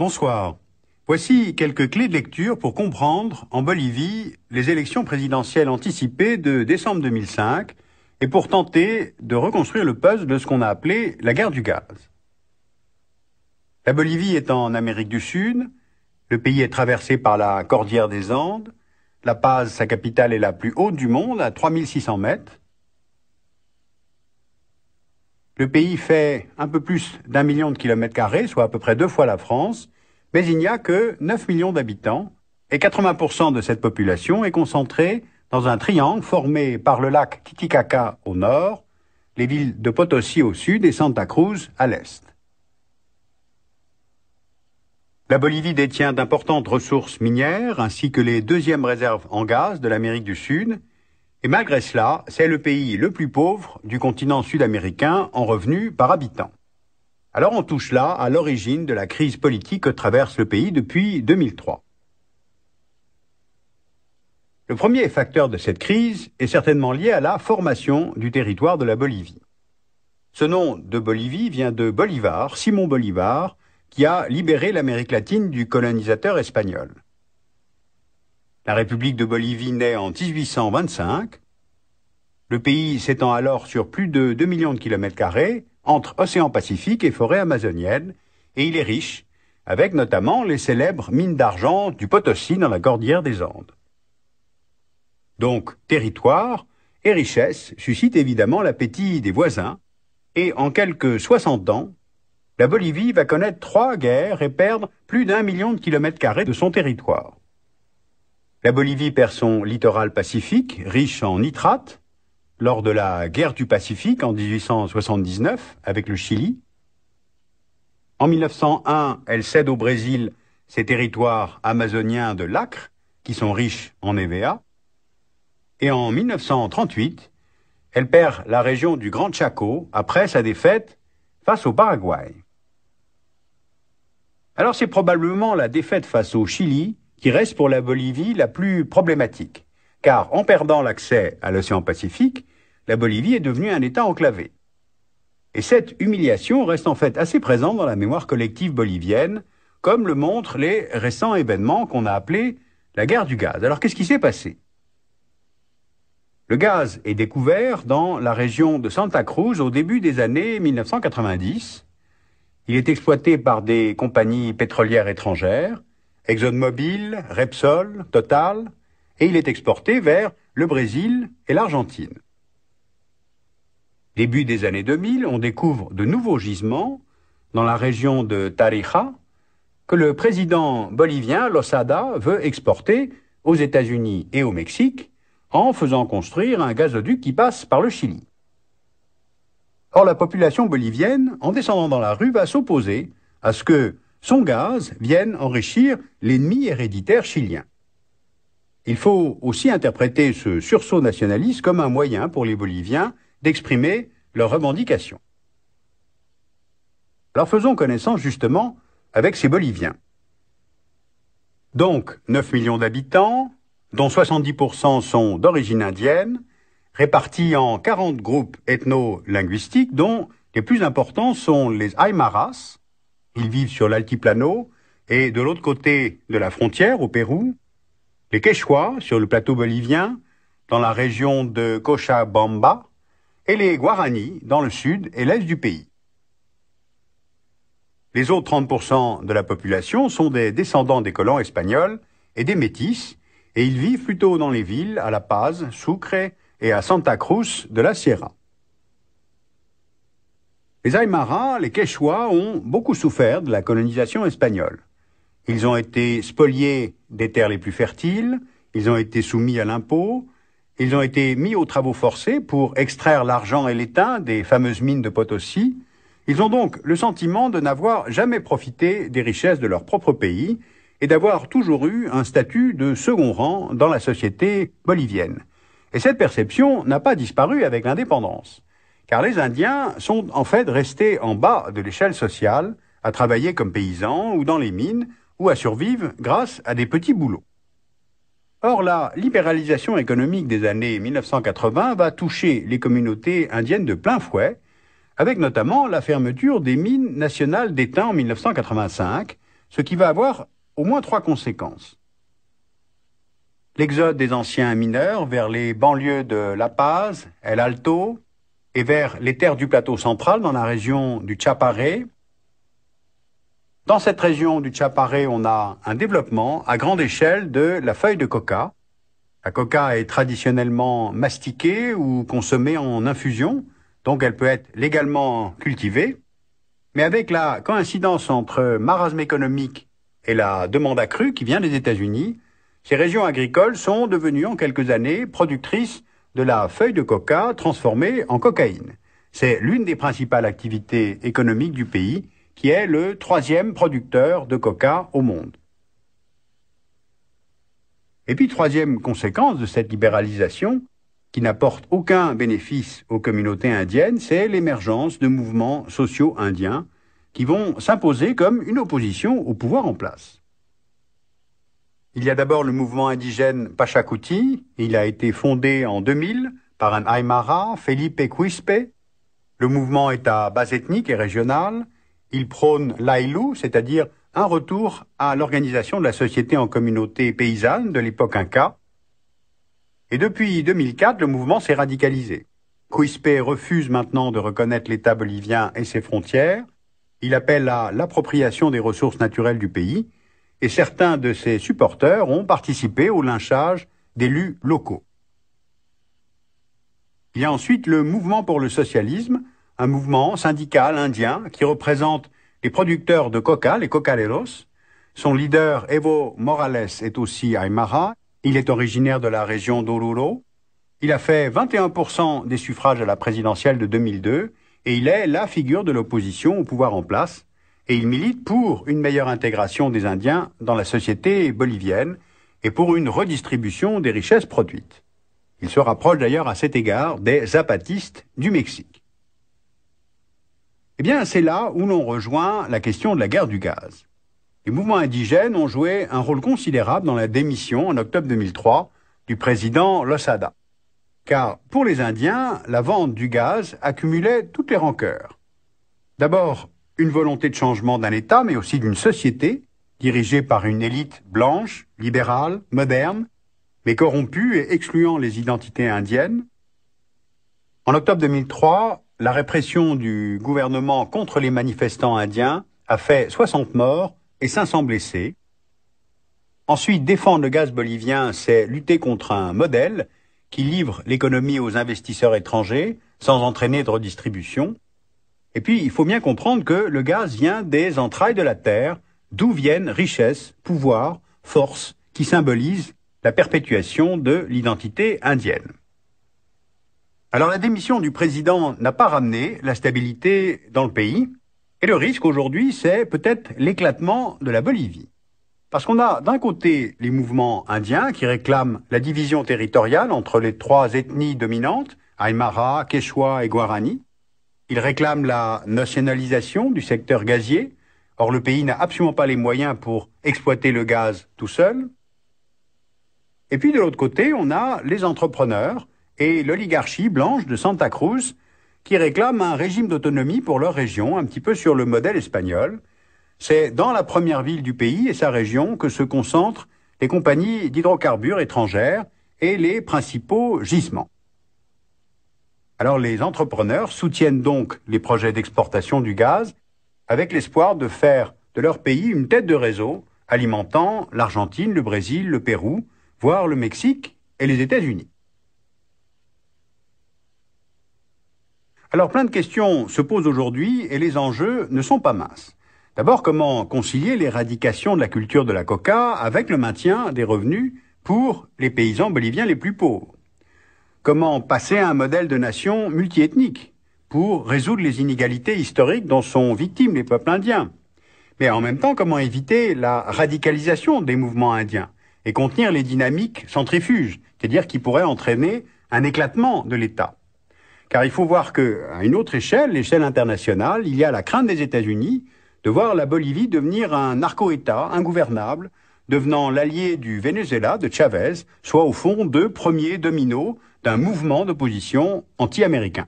Bonsoir. Voici quelques clés de lecture pour comprendre, en Bolivie, les élections présidentielles anticipées de décembre 2005 et pour tenter de reconstruire le puzzle de ce qu'on a appelé la guerre du gaz. La Bolivie est en Amérique du Sud, le pays est traversé par la Cordillère des Andes, La Paz, sa capitale, est la plus haute du monde, à 3600 mètres, le pays fait un peu plus d'un million de kilomètres carrés, soit à peu près deux fois la France, mais il n'y a que 9 millions d'habitants, et 80% de cette population est concentrée dans un triangle formé par le lac Titicaca au nord, les villes de Potosi au sud et Santa Cruz à l'est. La Bolivie détient d'importantes ressources minières ainsi que les deuxièmes réserves en gaz de l'Amérique du Sud et malgré cela, c'est le pays le plus pauvre du continent sud-américain en revenus par habitant. Alors on touche là à l'origine de la crise politique que traverse le pays depuis 2003. Le premier facteur de cette crise est certainement lié à la formation du territoire de la Bolivie. Ce nom de Bolivie vient de Bolivar, Simon Bolivar, qui a libéré l'Amérique latine du colonisateur espagnol. La République de Bolivie naît en 1825. Le pays s'étend alors sur plus de 2 millions de kilomètres carrés entre océan Pacifique et forêt amazonienne, et il est riche, avec notamment les célèbres mines d'argent du Potosi dans la cordillère des Andes. Donc, territoire et richesse suscitent évidemment l'appétit des voisins, et en quelques 60 ans, la Bolivie va connaître trois guerres et perdre plus d'un million de kilomètres carrés de son territoire. La Bolivie perd son littoral pacifique, riche en nitrates, lors de la guerre du Pacifique en 1879 avec le Chili. En 1901, elle cède au Brésil ses territoires amazoniens de l'Acre, qui sont riches en EVA. Et en 1938, elle perd la région du Grand Chaco après sa défaite face au Paraguay. Alors c'est probablement la défaite face au Chili qui reste pour la Bolivie la plus problématique, car en perdant l'accès à l'océan Pacifique, la Bolivie est devenue un État enclavé. Et cette humiliation reste en fait assez présente dans la mémoire collective bolivienne, comme le montrent les récents événements qu'on a appelés la guerre du gaz. Alors qu'est-ce qui s'est passé Le gaz est découvert dans la région de Santa Cruz au début des années 1990. Il est exploité par des compagnies pétrolières étrangères ExxonMobil, Repsol, Total, et il est exporté vers le Brésil et l'Argentine. Début des années 2000, on découvre de nouveaux gisements dans la région de Tarija que le président bolivien Losada veut exporter aux États-Unis et au Mexique en faisant construire un gazoduc qui passe par le Chili. Or la population bolivienne, en descendant dans la rue, va s'opposer à ce que son gaz vienne enrichir l'ennemi héréditaire chilien. Il faut aussi interpréter ce sursaut nationaliste comme un moyen pour les Boliviens d'exprimer leurs revendications. Alors faisons connaissance justement avec ces Boliviens. Donc 9 millions d'habitants, dont 70% sont d'origine indienne, répartis en 40 groupes ethno-linguistiques dont les plus importants sont les Aymaras, ils vivent sur l'Altiplano et de l'autre côté de la frontière, au Pérou, les Quechua, sur le plateau bolivien, dans la région de Cochabamba, et les Guaranis, dans le sud et l'est du pays. Les autres 30% de la population sont des descendants des colons espagnols et des métis, et ils vivent plutôt dans les villes à La Paz, Sucre et à Santa Cruz de la Sierra. Les Aymaras, les Quechua ont beaucoup souffert de la colonisation espagnole. Ils ont été spoliés des terres les plus fertiles, ils ont été soumis à l'impôt, ils ont été mis aux travaux forcés pour extraire l'argent et l'étain des fameuses mines de Potosi. Ils ont donc le sentiment de n'avoir jamais profité des richesses de leur propre pays et d'avoir toujours eu un statut de second rang dans la société bolivienne. Et cette perception n'a pas disparu avec l'indépendance car les Indiens sont en fait restés en bas de l'échelle sociale, à travailler comme paysans ou dans les mines, ou à survivre grâce à des petits boulots. Or, la libéralisation économique des années 1980 va toucher les communautés indiennes de plein fouet, avec notamment la fermeture des mines nationales d'étain en 1985, ce qui va avoir au moins trois conséquences. L'exode des anciens mineurs vers les banlieues de La Paz, El Alto, et vers les terres du plateau central dans la région du Chaparé. Dans cette région du Chaparé, on a un développement à grande échelle de la feuille de coca. La coca est traditionnellement mastiquée ou consommée en infusion, donc elle peut être légalement cultivée. Mais avec la coïncidence entre marasme économique et la demande accrue qui vient des États-Unis, ces régions agricoles sont devenues en quelques années productrices de la feuille de coca transformée en cocaïne. C'est l'une des principales activités économiques du pays, qui est le troisième producteur de coca au monde. Et puis troisième conséquence de cette libéralisation, qui n'apporte aucun bénéfice aux communautés indiennes, c'est l'émergence de mouvements sociaux indiens qui vont s'imposer comme une opposition au pouvoir en place. Il y a d'abord le mouvement indigène Pachacuti. Il a été fondé en 2000 par un Aymara, Felipe Quispe. Le mouvement est à base ethnique et régionale. Il prône l'ailu, c'est-à-dire un retour à l'organisation de la société en communauté paysanne de l'époque Inca. Et depuis 2004, le mouvement s'est radicalisé. Quispe refuse maintenant de reconnaître l'État bolivien et ses frontières. Il appelle à l'appropriation des ressources naturelles du pays et certains de ses supporters ont participé au lynchage d'élus locaux. Il y a ensuite le Mouvement pour le socialisme, un mouvement syndical indien qui représente les producteurs de coca, les cocaleros. Son leader, Evo Morales, est aussi Aymara. Il est originaire de la région d'Oruro. Il a fait 21% des suffrages à la présidentielle de 2002 et il est la figure de l'opposition au pouvoir en place et il milite pour une meilleure intégration des Indiens dans la société bolivienne et pour une redistribution des richesses produites. Il se rapproche d'ailleurs à cet égard des zapatistes du Mexique. Eh bien, c'est là où l'on rejoint la question de la guerre du gaz. Les mouvements indigènes ont joué un rôle considérable dans la démission en octobre 2003 du président Losada. Car pour les Indiens, la vente du gaz accumulait toutes les rancœurs. D'abord une volonté de changement d'un État, mais aussi d'une société, dirigée par une élite blanche, libérale, moderne, mais corrompue et excluant les identités indiennes. En octobre 2003, la répression du gouvernement contre les manifestants indiens a fait 60 morts et 500 blessés. Ensuite, défendre le gaz bolivien, c'est lutter contre un modèle qui livre l'économie aux investisseurs étrangers sans entraîner de redistribution. Et puis, il faut bien comprendre que le gaz vient des entrailles de la Terre, d'où viennent richesse, pouvoir, force, qui symbolisent la perpétuation de l'identité indienne. Alors la démission du président n'a pas ramené la stabilité dans le pays, et le risque aujourd'hui, c'est peut-être l'éclatement de la Bolivie. Parce qu'on a d'un côté les mouvements indiens qui réclament la division territoriale entre les trois ethnies dominantes, Aymara, Quechua et Guarani, il réclame la nationalisation du secteur gazier. Or, le pays n'a absolument pas les moyens pour exploiter le gaz tout seul. Et puis, de l'autre côté, on a les entrepreneurs et l'oligarchie blanche de Santa Cruz qui réclament un régime d'autonomie pour leur région, un petit peu sur le modèle espagnol. C'est dans la première ville du pays et sa région que se concentrent les compagnies d'hydrocarbures étrangères et les principaux gisements. Alors les entrepreneurs soutiennent donc les projets d'exportation du gaz avec l'espoir de faire de leur pays une tête de réseau alimentant l'Argentine, le Brésil, le Pérou, voire le Mexique et les États-Unis. Alors plein de questions se posent aujourd'hui et les enjeux ne sont pas minces. D'abord, comment concilier l'éradication de la culture de la coca avec le maintien des revenus pour les paysans boliviens les plus pauvres comment passer à un modèle de nation multiethnique pour résoudre les inégalités historiques dont sont victimes les peuples indiens. Mais en même temps, comment éviter la radicalisation des mouvements indiens et contenir les dynamiques centrifuges, c'est-à-dire qui pourraient entraîner un éclatement de l'État. Car il faut voir qu'à une autre échelle, l'échelle internationale, il y a la crainte des États-Unis de voir la Bolivie devenir un narco-État ingouvernable, devenant l'allié du Venezuela, de Chavez, soit au fond deux premiers dominos d'un mouvement d'opposition anti-américain.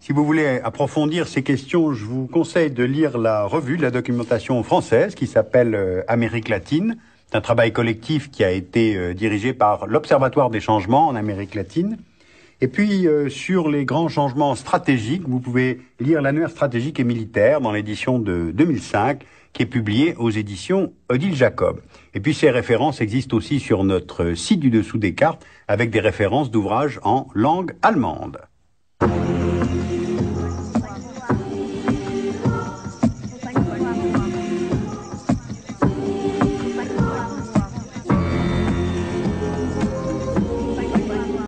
Si vous voulez approfondir ces questions, je vous conseille de lire la revue de la documentation française qui s'appelle euh, Amérique latine. C'est un travail collectif qui a été euh, dirigé par l'Observatoire des changements en Amérique latine. Et puis, euh, sur les grands changements stratégiques, vous pouvez lire l'annuaire stratégique et militaire dans l'édition de 2005, qui est publiée aux éditions Odile Jacob. Et puis, ces références existent aussi sur notre site du dessous des cartes, avec des références d'ouvrages en langue allemande.